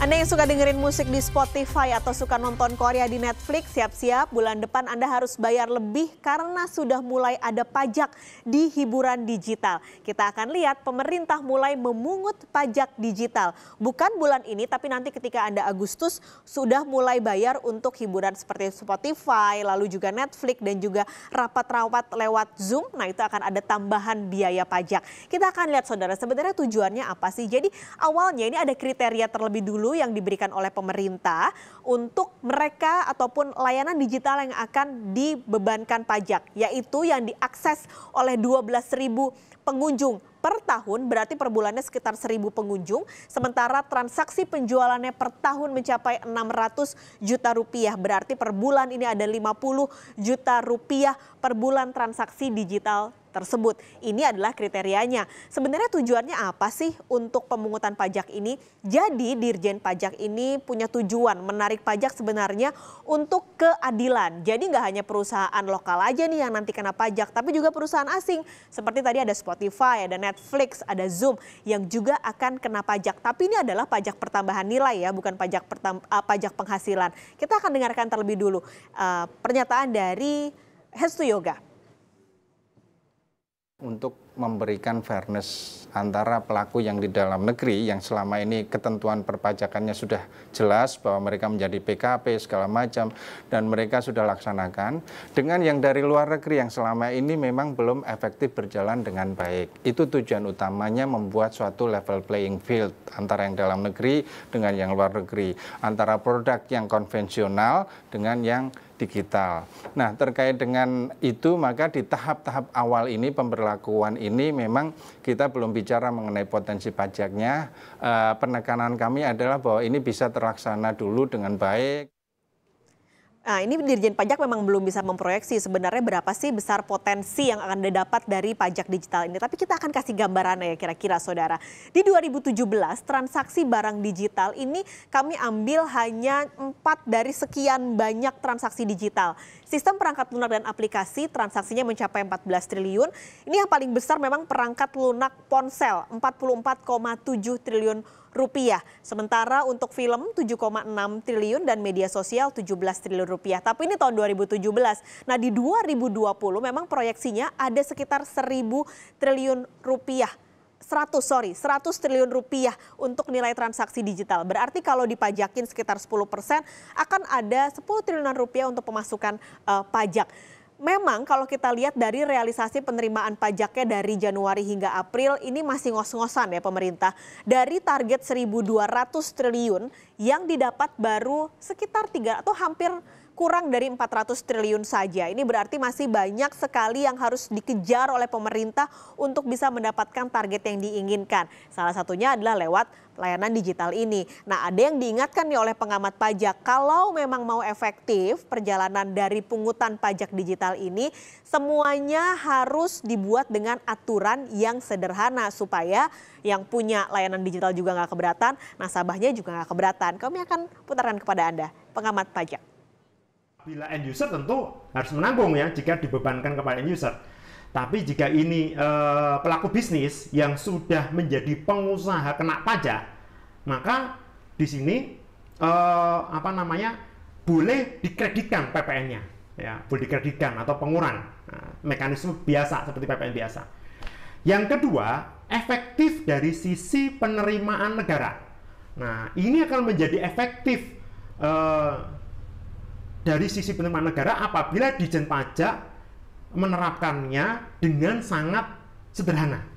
Anda yang suka dengerin musik di Spotify atau suka nonton Korea di Netflix, siap-siap bulan depan Anda harus bayar lebih karena sudah mulai ada pajak di hiburan digital. Kita akan lihat pemerintah mulai memungut pajak digital. Bukan bulan ini tapi nanti ketika Anda Agustus sudah mulai bayar untuk hiburan seperti Spotify, lalu juga Netflix dan juga rapat-rapat lewat Zoom. Nah, itu akan ada tambahan biaya pajak. Kita akan lihat Saudara sebenarnya tujuannya apa sih? Jadi awalnya ini ada kriteria terlebih dulu dulu yang diberikan oleh pemerintah untuk mereka ataupun layanan digital yang akan dibebankan pajak, yaitu yang diakses oleh 12.000 pengunjung per tahun berarti per bulannya sekitar 1000 pengunjung sementara transaksi penjualannya per tahun mencapai 600 juta rupiah berarti per bulan ini ada 50 juta rupiah per bulan transaksi digital tersebut. Ini adalah kriterianya. Sebenarnya tujuannya apa sih untuk pemungutan pajak ini? Jadi Dirjen Pajak ini punya tujuan menarik pajak sebenarnya untuk keadilan. Jadi nggak hanya perusahaan lokal aja nih yang nanti kena pajak, tapi juga perusahaan asing. Seperti tadi ada Spotify, ada Netflix, ada Zoom yang juga akan kena pajak. Tapi ini adalah pajak pertambahan nilai ya, bukan pajak ah, pajak penghasilan. Kita akan dengarkan terlebih dulu uh, pernyataan dari Hestu Yoga untuk memberikan fairness antara pelaku yang di dalam negeri yang selama ini ketentuan perpajakannya sudah jelas bahwa mereka menjadi PKP segala macam dan mereka sudah laksanakan dengan yang dari luar negeri yang selama ini memang belum efektif berjalan dengan baik. Itu tujuan utamanya membuat suatu level playing field antara yang dalam negeri dengan yang luar negeri, antara produk yang konvensional dengan yang digital. Nah, terkait dengan itu maka di tahap-tahap awal ini pemberlakuan ini memang kita belum bicara mengenai potensi pajaknya. E, penekanan kami adalah bahwa ini bisa terlaksana dulu dengan baik. Nah, ini Dirjen Pajak memang belum bisa memproyeksi sebenarnya berapa sih besar potensi yang akan didapat dari pajak digital ini. Tapi kita akan kasih gambaran ya kira-kira saudara. Di 2017 transaksi barang digital ini kami ambil hanya empat dari sekian banyak transaksi digital. Sistem perangkat lunak dan aplikasi transaksinya mencapai 14 triliun. Ini yang paling besar memang perangkat lunak ponsel 44,7 triliun rupiah. Sementara untuk film 7,6 triliun dan media sosial 17 triliun rupiah. Tapi ini tahun 2017. Nah di 2020 memang proyeksinya ada sekitar 1000 triliun rupiah. 100 sorry 100 triliun rupiah untuk nilai transaksi digital. Berarti kalau dipajakin sekitar 10 persen akan ada 10 triliunan rupiah untuk pemasukan uh, pajak memang kalau kita lihat dari realisasi penerimaan pajaknya dari Januari hingga April ini masih ngos-ngosan ya pemerintah. Dari target 1.200 triliun yang didapat baru sekitar 3 atau hampir kurang dari 400 triliun saja. Ini berarti masih banyak sekali yang harus dikejar oleh pemerintah untuk bisa mendapatkan target yang diinginkan. Salah satunya adalah lewat layanan digital ini. Nah, ada yang diingatkan nih oleh pengamat pajak, kalau memang mau efektif perjalanan dari pungutan pajak digital ini, semuanya harus dibuat dengan aturan yang sederhana supaya yang punya layanan digital juga nggak keberatan, nasabahnya juga nggak keberatan. Kami akan putarkan kepada Anda, pengamat pajak bila end user tentu harus menanggung ya jika dibebankan kepada end user. Tapi jika ini e, pelaku bisnis yang sudah menjadi pengusaha kena pajak, maka di sini e, apa namanya boleh dikreditkan PPN-nya, ya boleh dikreditkan atau pengurangan nah, mekanisme biasa seperti PPN biasa. Yang kedua efektif dari sisi penerimaan negara. Nah ini akan menjadi efektif E, dari sisi penerimaan negara apabila dijen pajak menerapkannya dengan sangat sederhana.